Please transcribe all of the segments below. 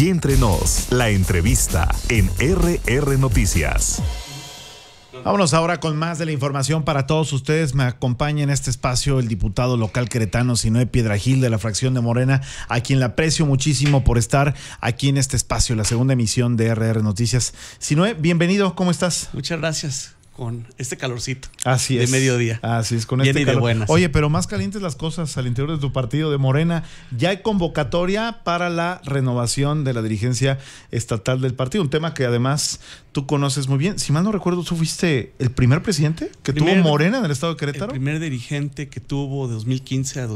Y entre nos, la entrevista en RR Noticias. Vámonos ahora con más de la información para todos ustedes. Me acompaña en este espacio el diputado local queretano Piedra Piedragil de la fracción de Morena, a quien le aprecio muchísimo por estar aquí en este espacio, la segunda emisión de RR Noticias. Sinoe, bienvenido, ¿cómo estás? Muchas gracias con este calorcito. Así es. De mediodía. Así es, con este Oye, pero más calientes las cosas al interior de tu partido de Morena. Ya hay convocatoria para la renovación de la dirigencia estatal del partido. Un tema que además tú conoces muy bien. Si mal no recuerdo, tú fuiste el primer presidente que tuvo Morena en el estado de Querétaro. El primer dirigente que tuvo de 2015 a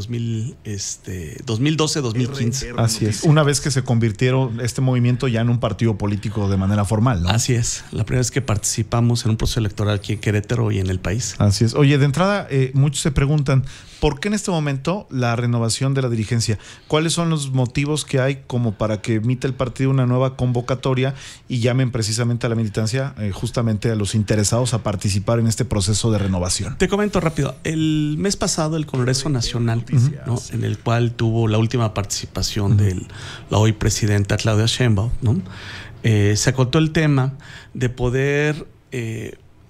este, 2012, 2015. Así es. Una vez que se convirtieron este movimiento ya en un partido político de manera formal. Así es. La primera vez que participamos en un proceso electoral aquí en Querétaro y en el país. Así es. Oye, de entrada, eh, muchos se preguntan, ¿por qué en este momento la renovación de la dirigencia? ¿Cuáles son los motivos que hay como para que emita el partido una nueva convocatoria y llamen precisamente a la militancia, eh, justamente a los interesados a participar en este proceso de renovación? Te comento rápido. El mes pasado el Congreso Nacional, ¿no? en el cual tuvo la última participación de la hoy presidenta Claudia Sheinbaum, ¿no? Eh, se acotó el tema de poder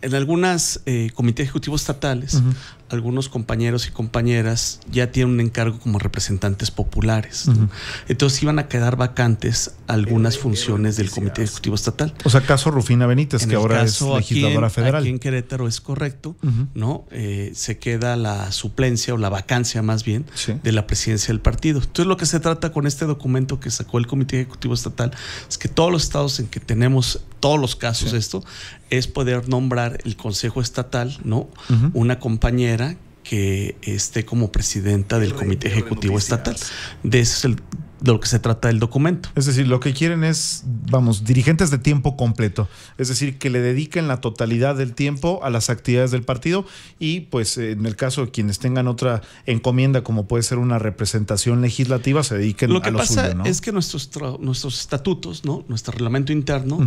en algunos eh, comités ejecutivos estatales, algunos compañeros y compañeras ya tienen un encargo como representantes populares. Entonces iban a quedar vacantes algunas funciones del comité ejecutivo estatal. O sea, caso Rufina Benítez, que ahora es legisladora federal. Aquí en Querétaro es correcto, ¿no? Eh, se queda la suplencia o la vacancia más bien de la presidencia del partido. Entonces lo que se trata con este documento que sacó el comité ejecutivo estatal es que todos los estados en que tenemos todos los casos esto, es poder nombrar el Consejo Estatal, ¿no? Una compañera que esté como presidenta del Comité Ejecutivo Estatal. De ese es el de lo que se trata el documento. Es decir, lo que quieren es, vamos, dirigentes de tiempo completo, es decir, que le dediquen la totalidad del tiempo a las actividades del partido y pues en el caso de quienes tengan otra encomienda como puede ser una representación legislativa, se dediquen lo que a lo pasa Es que nuestros, nuestros estatutos, ¿no? nuestro reglamento interno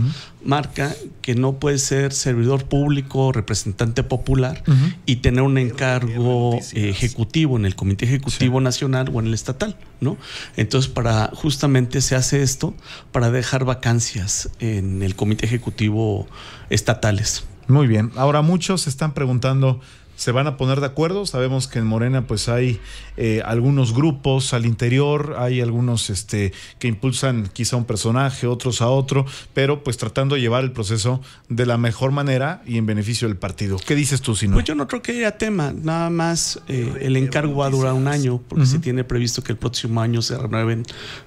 marca que no puede ser servidor público, representante popular y tener un encargo ejecutivo en el Comité Ejecutivo Nacional o en el estatal, ¿no? Entonces, para justamente se hace esto para dejar vacancias en el comité ejecutivo estatales. Muy bien. Ahora muchos están preguntando se van a poner de acuerdo. Sabemos que en Morena pues hay eh, algunos grupos al interior, hay algunos este, que impulsan quizá un personaje, otros a otro, pero pues tratando de llevar el proceso de la mejor manera y en beneficio del partido. ¿Qué dices tú, Sino? Pues yo no creo que haya tema, nada más eh, el encargo va a durar un año porque se tiene previsto que el próximo año se renueven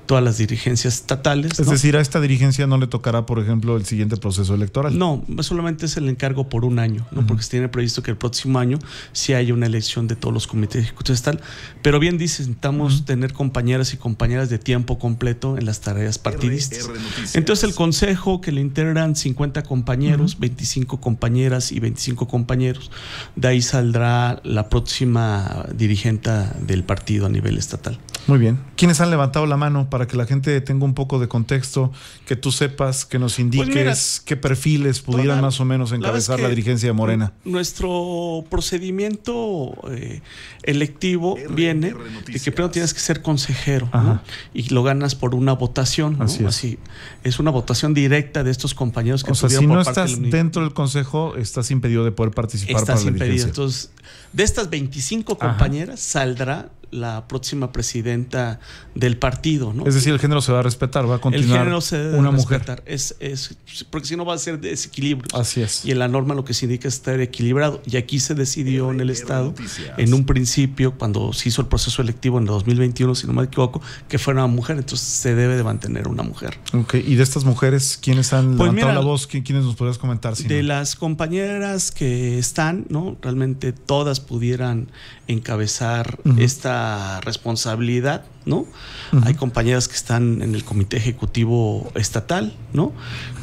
todas las dirigencias estatales. Es decir, a esta dirigencia no le tocará, por ejemplo, el siguiente proceso electoral. No, solamente es el encargo por un año, ¿no? porque se tiene previsto que el próximo año si hay una elección de todos los comités ejecutivos Pero bien dicen, necesitamos tener compañeras y compañeras de tiempo completo en las tareas partidistas. Entonces el consejo que le integran 50 compañeros, 25 compañeras y 25 compañeros, de ahí saldrá la próxima dirigente del partido a nivel estatal. Muy bien. ¿Quiénes han levantado la mano para que la gente tenga un poco de contexto, que tú sepas, que nos pues indiques qué perfiles pudieran más o menos encabezar la, dirigencia de Morena? Nuestro procedimiento eh, electivo viene de que primero tienes que ser consejero y lo ganas por una votación. Así, es. una votación directa de estos compañeros que o sea, si no estás dentro del consejo, estás impedido de poder participar. Estás para la impedido. Entonces de estas 25 compañeras saldrá la próxima presidenta del partido, ¿no? Es decir, el género se va a respetar, va a continuar. una mujer. Es, porque si no va a ser desequilibrio. Así es. Y en la norma lo que se indica es estar equilibrado. Y aquí se decidió en el Estado, en un principio, cuando se hizo el proceso electivo en el 2021, si no me equivoco, que fuera una mujer. Entonces se debe de mantener una mujer. Ok, y de estas mujeres, ¿quiénes han pues levantado la voz? ¿Quiénes nos podrías comentar? de las compañeras que están, ¿no? Realmente todas pudieran encabezar esta responsabilidad, ¿no? Hay compañeras que están en el comité ejecutivo estatal, ¿no?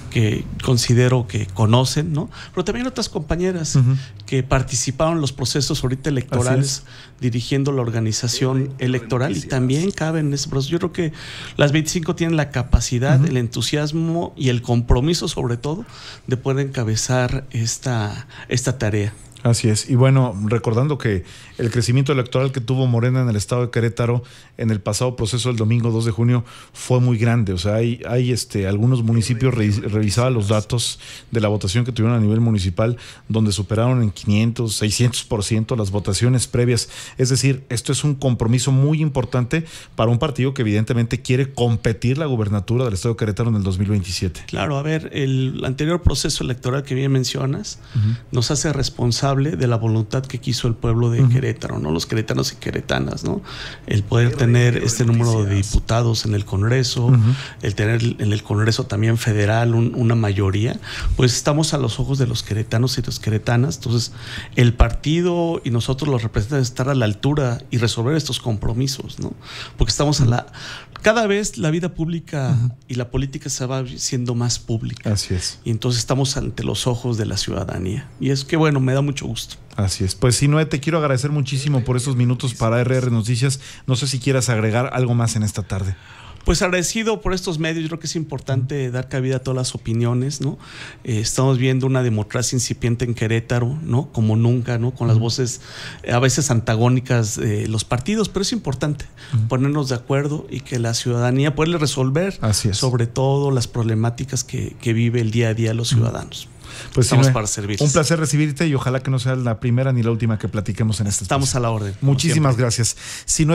que considero que conocen, ¿no? Pero también otras compañeras que participaron en los procesos ahorita electorales dirigiendo la organización electoral y también caben en ese Yo creo que las 25 tienen la capacidad, el entusiasmo y el compromiso sobre todo de poder encabezar esta, esta tarea. Así es. Y bueno, recordando que el crecimiento electoral que tuvo Morena en el estado de Querétaro en el pasado proceso del domingo 2 de junio fue muy grande. O sea, hay, este, algunos municipios revisaba los datos de la votación que tuvieron a nivel municipal, donde superaron en 500, 600% las votaciones previas. Es decir, esto es un compromiso muy importante para un partido que evidentemente quiere competir la gubernatura del estado de Querétaro en el 2027. Claro, a ver, el anterior proceso electoral que bien mencionas nos hace responsable de la voluntad que quiso el pueblo de Querétaro, ¿no? Los queretanos y queretanas, ¿no? El poder tener este número de diputados en el Congreso, el tener en el Congreso también federal una mayoría, pues estamos a los ojos de los queretanos y los queretanas. Entonces, el partido y nosotros los representantes estar a la altura y resolver estos compromisos, ¿no? Porque estamos a la cada vez la vida pública y la política se va siendo más pública. Así es. Y entonces estamos ante los ojos de la ciudadanía. Y es que, bueno, me da mucho gusto. Así es. Pues no, te quiero agradecer muchísimo por esos minutos para RR Noticias. No sé si quieras agregar algo más en esta tarde pues agradecido por estos medios, yo creo que es importante dar cabida a todas las opiniones, ¿no? Eh, estamos viendo una democracia incipiente en Querétaro, ¿no? Como nunca, ¿no? Con las voces eh, a veces antagónicas de los partidos, pero es importante ponernos de acuerdo y que la ciudadanía pueda resolver sobre todo las problemáticas que, que, vive el día a día los ciudadanos. Pues estamos para servir Un placer recibirte y ojalá que no sea la primera ni la última que platiquemos en este Estamos a la orden. Muchísimas no gracias.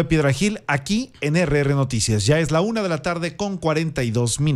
Piedra Gil, aquí en RR Noticias. Ya es la una de la tarde con 42 minutos.